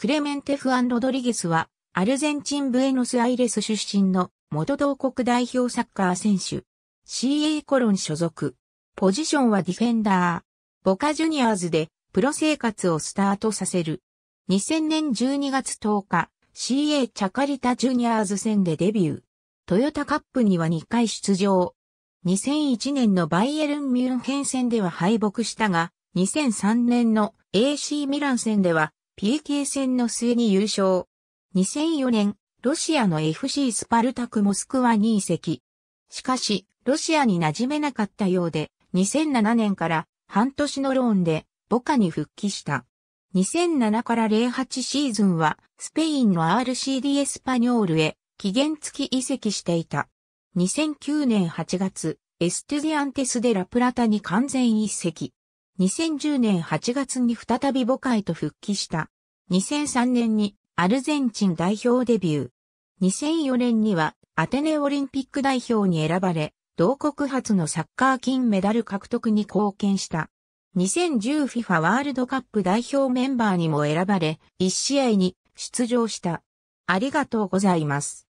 クレメンテ・フアン・ロドリゲスは、アルゼンチン・ブエノス・アイレス出身の元同国代表サッカー選手。CA コロン所属。ポジションはディフェンダー。ボカジュニアーズでプロ生活をスタートさせる。2000年12月10日、CA チャカリタジュニアーズ戦でデビュー。トヨタカップには2回出場。2001年のバイエルン・ミュンヘン戦では敗北したが、2003年の AC ミラン戦では PK 戦の末に優勝。2004年、ロシアの FC スパルタクモスクワに移籍。しかし、ロシアに馴染めなかったようで、2007年から半年のローンで、ボカに復帰した。2007から08シーズンは、スペインの RCD エスパニョールへ、期限付き移籍していた。2009年8月、エストゥディアンテス・デ・ラ・プラタに完全移籍。2010年8月に再び母会と復帰した。2003年にアルゼンチン代表デビュー。2004年にはアテネオリンピック代表に選ばれ、同国初のサッカー金メダル獲得に貢献した。2010FIFA ワールドカップ代表メンバーにも選ばれ、1試合に出場した。ありがとうございます。